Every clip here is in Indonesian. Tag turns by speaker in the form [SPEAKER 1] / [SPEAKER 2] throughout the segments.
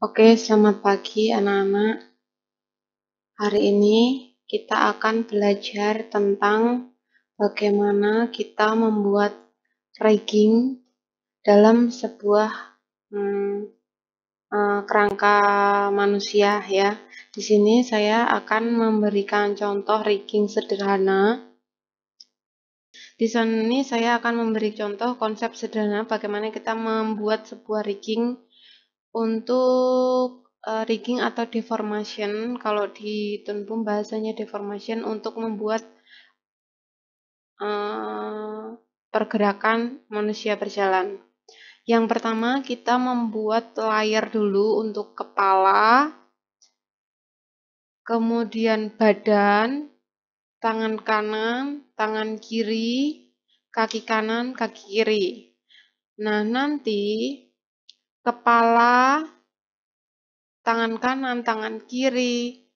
[SPEAKER 1] Oke, selamat pagi anak-anak. Hari ini kita akan belajar tentang bagaimana kita membuat rigging dalam sebuah hmm, uh, kerangka manusia ya. Di sini saya akan memberikan contoh rigging sederhana. Di sini saya akan memberi contoh konsep sederhana bagaimana kita membuat sebuah rigging untuk uh, rigging atau deformation kalau di Tunbum bahasanya deformation untuk membuat uh, pergerakan manusia berjalan. Yang pertama kita membuat layar dulu untuk kepala, kemudian badan, tangan kanan, tangan kiri, kaki kanan, kaki kiri. Nah, nanti kepala, tangan kanan, tangan kiri,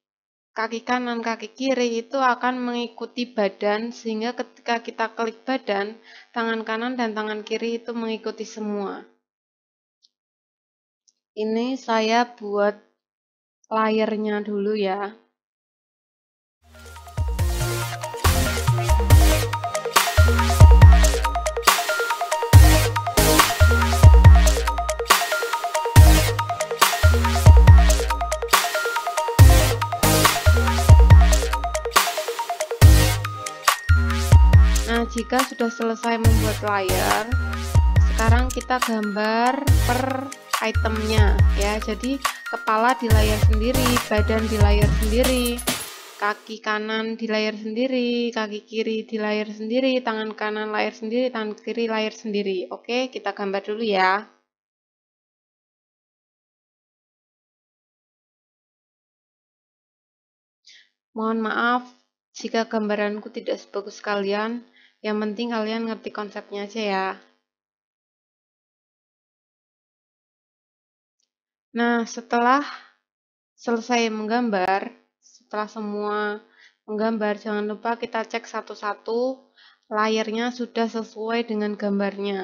[SPEAKER 1] kaki kanan, kaki kiri itu akan mengikuti badan sehingga ketika kita klik badan, tangan kanan dan tangan kiri itu mengikuti semua. Ini saya buat layarnya dulu ya. jika sudah selesai membuat layar sekarang kita gambar per itemnya ya jadi kepala di layar sendiri badan di layar sendiri kaki kanan di layar sendiri kaki kiri di layar
[SPEAKER 2] sendiri tangan kanan layar sendiri tangan kiri layar sendiri oke kita gambar dulu ya mohon maaf jika gambaranku tidak sebagus kalian yang penting kalian ngerti konsepnya aja ya. Nah, setelah selesai menggambar,
[SPEAKER 1] setelah semua menggambar, jangan lupa kita cek satu-satu layarnya sudah sesuai dengan gambarnya.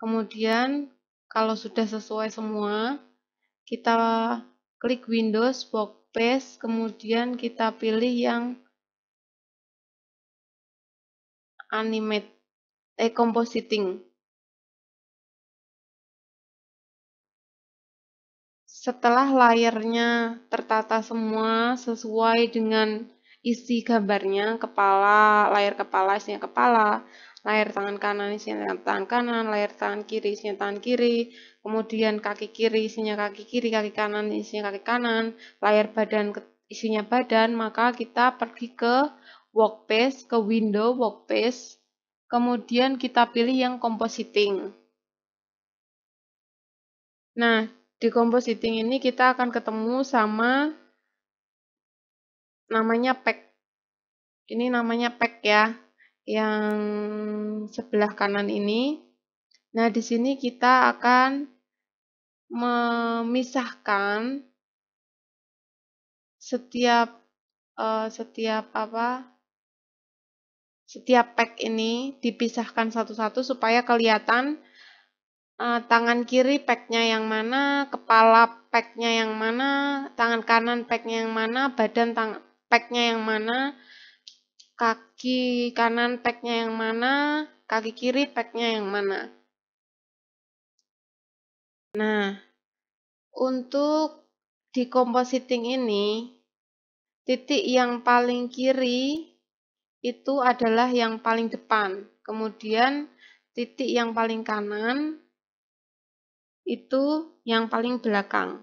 [SPEAKER 1] Kemudian, kalau sudah sesuai semua, kita klik Windows, box Paste, kemudian kita pilih yang
[SPEAKER 2] animate eh compositing. Setelah layarnya tertata semua sesuai dengan isi
[SPEAKER 1] gambarnya, kepala, layar kepala isinya kepala, layar tangan kanan isinya tangan kanan, layar tangan kiri isinya tangan kiri, kemudian kaki kiri isinya kaki kiri, kaki kanan isinya kaki kanan, layar badan isinya badan, maka kita pergi ke workspace, ke window workspace, kemudian kita pilih yang compositing. Nah, di compositing ini kita akan ketemu sama namanya pack. Ini namanya pack ya, yang sebelah kanan ini. Nah, di sini kita akan memisahkan setiap uh, setiap apa setiap pack ini dipisahkan satu-satu supaya kelihatan uh, tangan kiri packnya yang mana, kepala packnya yang mana, tangan kanan packnya yang mana, badan packnya yang mana, kaki kanan packnya yang mana, kaki kiri packnya yang mana.
[SPEAKER 2] Nah, untuk
[SPEAKER 1] di compositing ini, titik yang paling kiri itu adalah yang paling depan. Kemudian titik
[SPEAKER 2] yang paling kanan itu yang paling belakang.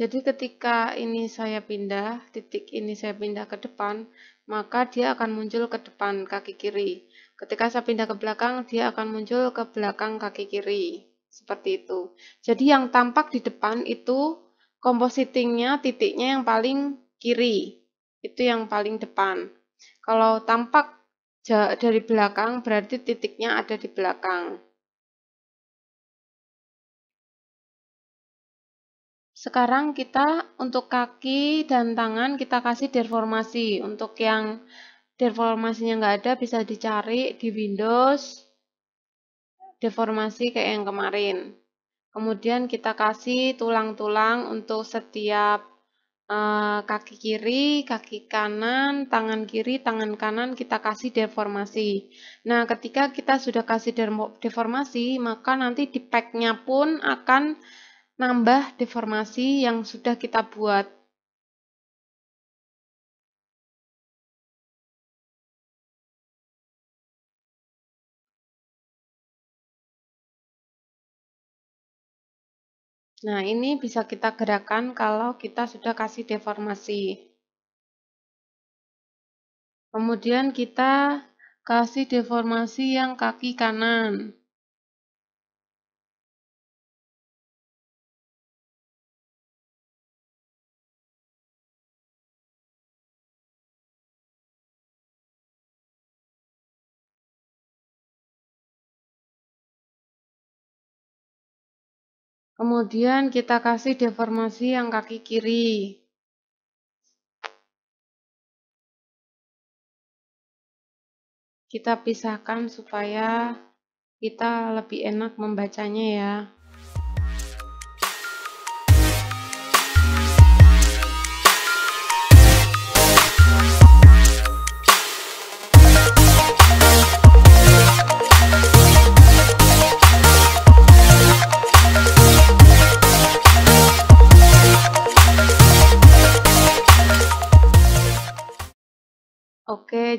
[SPEAKER 2] Jadi ketika ini saya pindah, titik ini saya pindah ke depan, maka
[SPEAKER 1] dia akan muncul ke depan kaki kiri. Ketika saya pindah ke belakang, dia akan muncul ke belakang kaki kiri. Seperti itu. Jadi yang tampak di depan itu kompositingnya titiknya yang paling kiri. Itu yang paling depan.
[SPEAKER 2] Kalau tampak dari belakang berarti titiknya ada di belakang. Sekarang kita untuk kaki dan tangan kita kasih deformasi. Untuk yang
[SPEAKER 1] deformasinya nggak ada bisa dicari di Windows deformasi kayak yang kemarin. Kemudian kita kasih tulang-tulang untuk setiap uh, kaki kiri, kaki kanan, tangan kiri, tangan kanan kita kasih deformasi. Nah, ketika kita sudah kasih deformasi, maka nanti di packnya pun akan nambah deformasi yang
[SPEAKER 2] sudah kita buat. Nah, ini bisa kita gerakan kalau kita sudah kasih deformasi. Kemudian kita kasih deformasi yang kaki kanan. Kemudian kita kasih deformasi yang kaki kiri. Kita pisahkan supaya kita
[SPEAKER 1] lebih enak membacanya ya.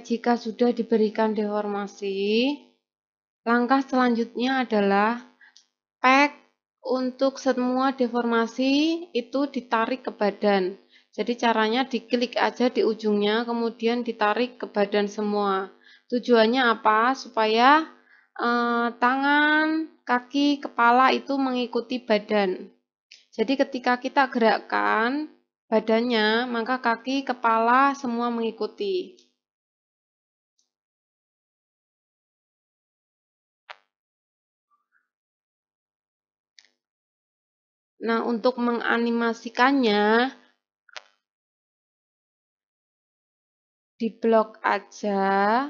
[SPEAKER 1] jika sudah diberikan deformasi, langkah selanjutnya adalah pack untuk semua deformasi itu ditarik ke badan. Jadi caranya diklik aja di ujungnya, kemudian ditarik ke badan semua. Tujuannya apa? Supaya eh, tangan, kaki, kepala itu mengikuti badan. Jadi ketika kita
[SPEAKER 2] gerakkan badannya, maka kaki, kepala semua mengikuti. Nah, untuk menganimasikannya, di blok aja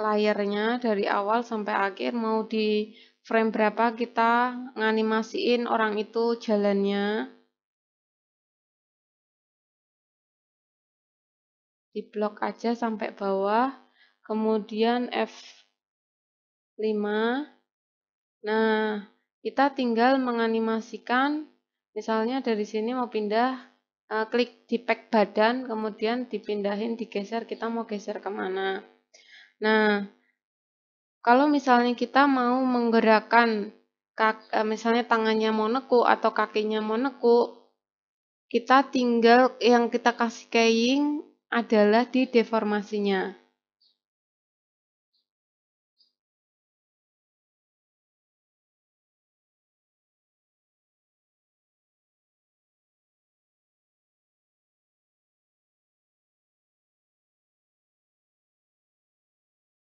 [SPEAKER 2] layarnya dari awal sampai akhir mau di frame berapa kita nganimasiin orang itu jalannya di blok aja sampai bawah kemudian F5
[SPEAKER 1] nah kita tinggal menganimasikan, misalnya dari sini mau pindah, eh, klik di pack badan, kemudian dipindahin, digeser, kita mau geser kemana. Nah, kalau misalnya kita mau menggerakkan eh, misalnya tangannya mau neku atau kakinya mau neku, kita tinggal yang kita kasih keying adalah di
[SPEAKER 2] deformasinya.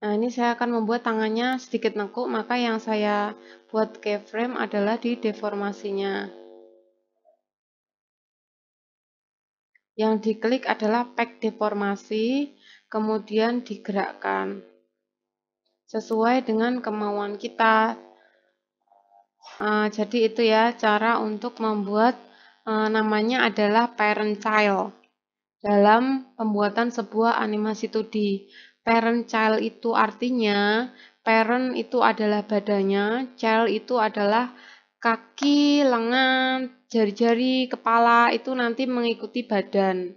[SPEAKER 2] Nah, ini saya akan membuat tangannya sedikit nekuk,
[SPEAKER 1] maka yang saya buat keyframe adalah di deformasinya. Yang diklik adalah pack deformasi, kemudian digerakkan sesuai dengan kemauan kita. Uh, jadi itu ya cara untuk membuat uh, namanya adalah parent child dalam pembuatan sebuah animasi 2D. Parent child itu artinya parent itu adalah badannya, child itu adalah kaki, lengan, jari-jari, kepala itu nanti mengikuti badan.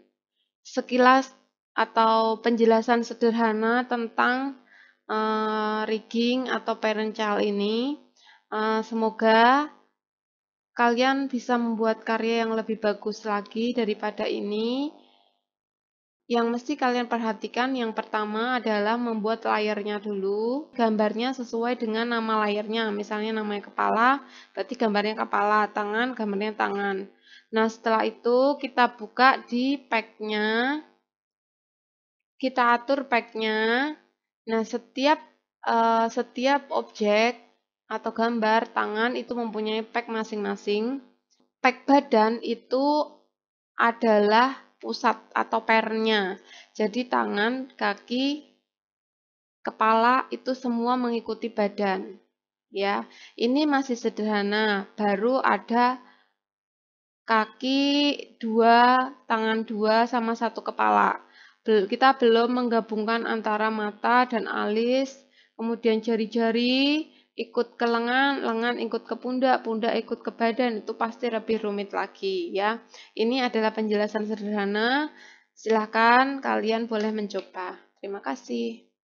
[SPEAKER 1] Sekilas atau penjelasan sederhana tentang uh, rigging atau parent child ini. Uh, semoga kalian bisa membuat karya yang lebih bagus lagi daripada ini. Yang mesti kalian perhatikan yang pertama adalah membuat layarnya dulu. Gambarnya sesuai dengan nama layarnya. Misalnya namanya kepala, berarti gambarnya kepala, tangan, gambarnya tangan. Nah, setelah itu kita buka di packnya Kita atur packnya. Nah, setiap uh, setiap objek atau gambar tangan itu mempunyai pack masing-masing. Pack badan itu adalah pusat atau pernya. Jadi tangan, kaki, kepala itu semua mengikuti badan. Ya, ini masih sederhana. Baru ada kaki dua, tangan dua sama satu kepala. Kita belum menggabungkan antara mata dan alis, kemudian jari-jari, ikut ke lengan, lengan ikut ke pundak, pundak ikut ke badan, itu pasti lebih rumit lagi ya. Ini adalah penjelasan sederhana, silahkan kalian boleh
[SPEAKER 2] mencoba. Terima kasih.